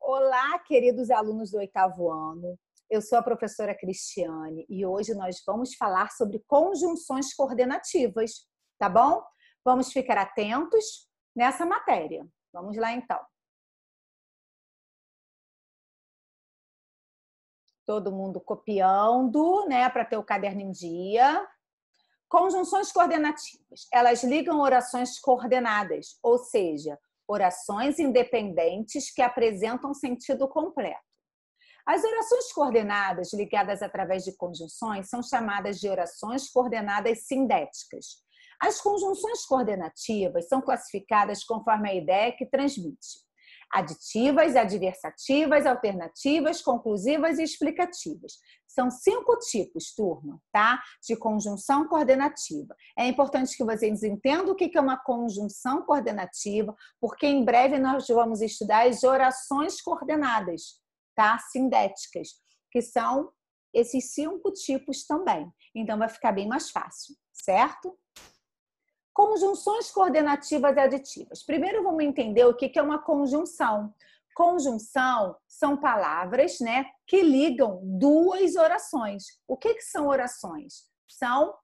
Olá, queridos alunos do oitavo ano. Eu sou a professora Cristiane e hoje nós vamos falar sobre conjunções coordenativas, tá bom? Vamos ficar atentos nessa matéria. Vamos lá então. Todo mundo copiando, né, para ter o caderno em dia. Conjunções coordenativas, elas ligam orações coordenadas, ou seja, orações independentes que apresentam sentido completo. As orações coordenadas, ligadas através de conjunções, são chamadas de orações coordenadas sindéticas. As conjunções coordenativas são classificadas conforme a ideia que transmite aditivas, adversativas, alternativas, conclusivas e explicativas. São cinco tipos, turma, tá? De conjunção coordenativa. É importante que vocês entendam o que é uma conjunção coordenativa, porque em breve nós vamos estudar as orações coordenadas, tá? Sindéticas, que são esses cinco tipos também. Então vai ficar bem mais fácil, certo? Conjunções coordenativas e aditivas. Primeiro vamos entender o que é uma conjunção. Conjunção são palavras né, que ligam duas orações. O que, que são orações? São,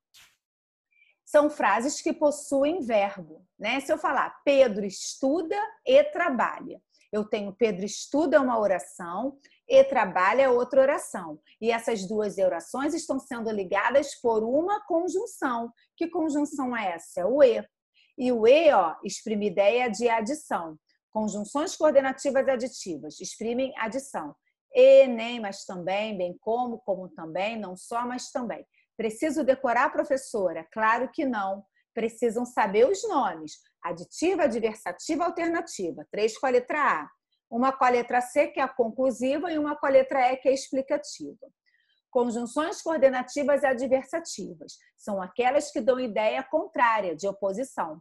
são frases que possuem verbo. Né? Se eu falar Pedro estuda e trabalha, eu tenho Pedro estuda uma oração, e trabalho é outra oração. E essas duas orações estão sendo ligadas por uma conjunção. Que conjunção é essa? É o E. E o E, ó, exprime ideia de adição. Conjunções coordenativas aditivas exprimem adição. E, nem, mas também, bem como, como também, não só, mas também. Preciso decorar professora? Claro que não. Precisam saber os nomes. Aditiva, adversativa, alternativa. Três com a letra A uma com a letra C, que é a conclusiva, e uma com a letra E, que é explicativa. Conjunções coordenativas e adversativas são aquelas que dão ideia contrária, de oposição.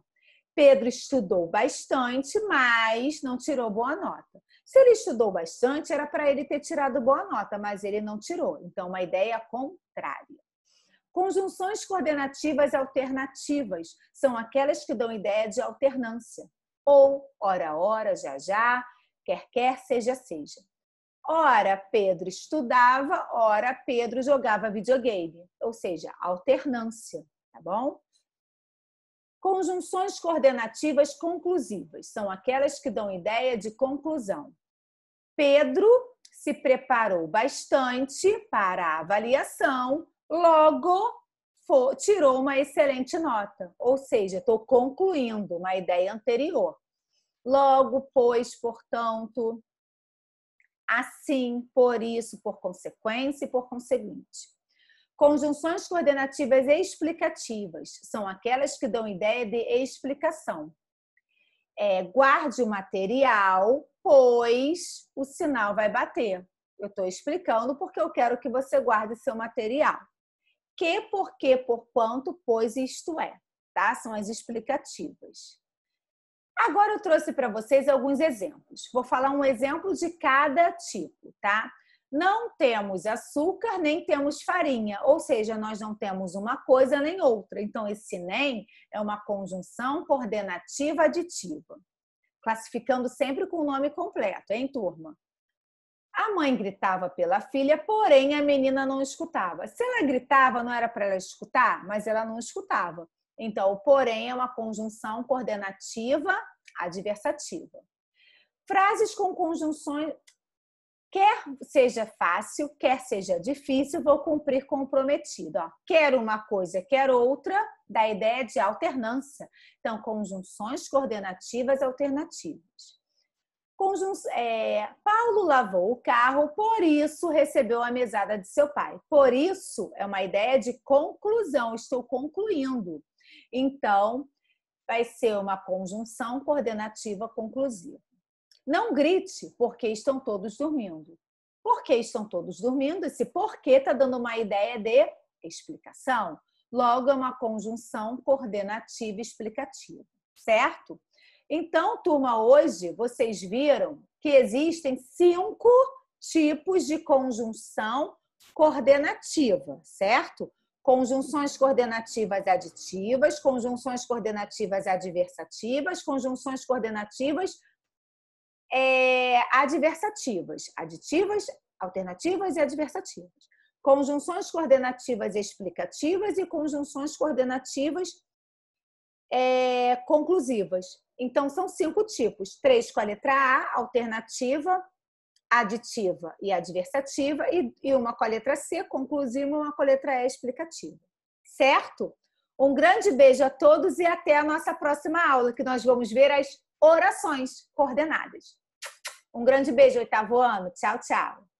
Pedro estudou bastante, mas não tirou boa nota. Se ele estudou bastante, era para ele ter tirado boa nota, mas ele não tirou. Então, uma ideia contrária. Conjunções coordenativas alternativas são aquelas que dão ideia de alternância. Ou, ora, ora, já, já, quer quer, seja, seja. Ora, Pedro estudava, ora, Pedro jogava videogame, ou seja, alternância, tá bom? Conjunções coordenativas conclusivas são aquelas que dão ideia de conclusão. Pedro se preparou bastante para a avaliação, logo tirou uma excelente nota. Ou seja, estou concluindo uma ideia anterior. Logo, pois, portanto, assim, por isso, por consequência e por conseguinte. Conjunções coordenativas explicativas são aquelas que dão ideia de explicação. É, guarde o material, pois o sinal vai bater. Eu estou explicando porque eu quero que você guarde seu material. Que, por que, por quanto, pois isto é, tá? São as explicativas. Agora eu trouxe para vocês alguns exemplos. Vou falar um exemplo de cada tipo, tá? Não temos açúcar, nem temos farinha, ou seja, nós não temos uma coisa nem outra. Então, esse nem é uma conjunção coordenativa aditiva, classificando sempre com o nome completo, hein, turma? A mãe gritava pela filha, porém a menina não escutava. Se ela gritava, não era para ela escutar, mas ela não escutava. Então, o porém é uma conjunção coordenativa adversativa. Frases com conjunções, quer seja fácil, quer seja difícil, vou cumprir com o prometido. Ó, quer uma coisa, quer outra, da ideia de alternância. Então, conjunções coordenativas alternativas. Conjun... É, Paulo lavou o carro, por isso recebeu a mesada de seu pai. Por isso é uma ideia de conclusão, estou concluindo. Então, vai ser uma conjunção coordenativa conclusiva. Não grite porque estão todos dormindo. Porque estão todos dormindo? Esse porquê está dando uma ideia de explicação. Logo, é uma conjunção coordenativa explicativa, certo? Então, turma, hoje vocês viram que existem cinco tipos de conjunção coordenativa, certo? conjunções coordenativas aditivas, conjunções coordenativas adversativas, conjunções coordenativas é, adversativas, aditivas, alternativas e adversativas, conjunções coordenativas explicativas e conjunções coordenativas é, conclusivas. Então, são cinco tipos: três com a letra A, alternativa, aditiva e adversativa, e, e uma com a letra C, conclusiva, uma com a letra E explicativa. Certo? Um grande beijo a todos e até a nossa próxima aula, que nós vamos ver as orações coordenadas. Um grande beijo, oitavo ano. Tchau, tchau.